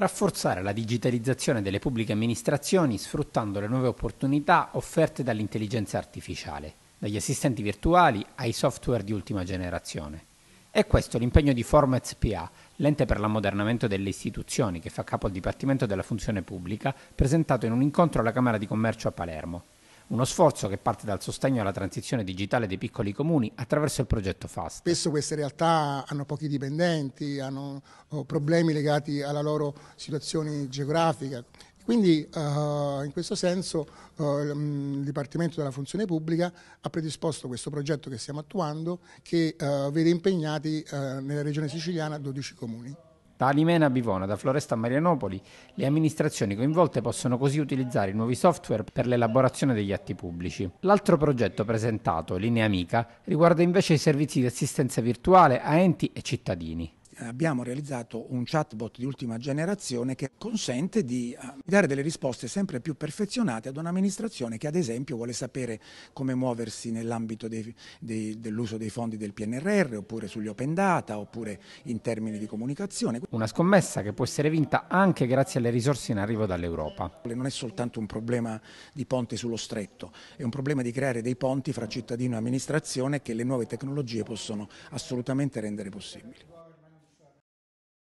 Rafforzare la digitalizzazione delle pubbliche amministrazioni sfruttando le nuove opportunità offerte dall'intelligenza artificiale, dagli assistenti virtuali ai software di ultima generazione. È questo l'impegno di Formats PA, l'ente per l'ammodernamento delle istituzioni che fa capo al Dipartimento della Funzione Pubblica, presentato in un incontro alla Camera di Commercio a Palermo. Uno sforzo che parte dal sostegno alla transizione digitale dei piccoli comuni attraverso il progetto FAST. Spesso queste realtà hanno pochi dipendenti, hanno oh, problemi legati alla loro situazione geografica. Quindi uh, in questo senso uh, il Dipartimento della Funzione Pubblica ha predisposto questo progetto che stiamo attuando che uh, vede impegnati nella regione siciliana 12 comuni. Da Alimena a Bivona, da Floresta a Marianopoli, le amministrazioni coinvolte possono così utilizzare i nuovi software per l'elaborazione degli atti pubblici. L'altro progetto presentato, Linea Amica, riguarda invece i servizi di assistenza virtuale a enti e cittadini abbiamo realizzato un chatbot di ultima generazione che consente di eh, dare delle risposte sempre più perfezionate ad un'amministrazione che ad esempio vuole sapere come muoversi nell'ambito dell'uso dei fondi del PNRR oppure sugli open data oppure in termini di comunicazione. Una scommessa che può essere vinta anche grazie alle risorse in arrivo dall'Europa. Non è soltanto un problema di ponte sullo stretto, è un problema di creare dei ponti fra cittadino e amministrazione che le nuove tecnologie possono assolutamente rendere possibili.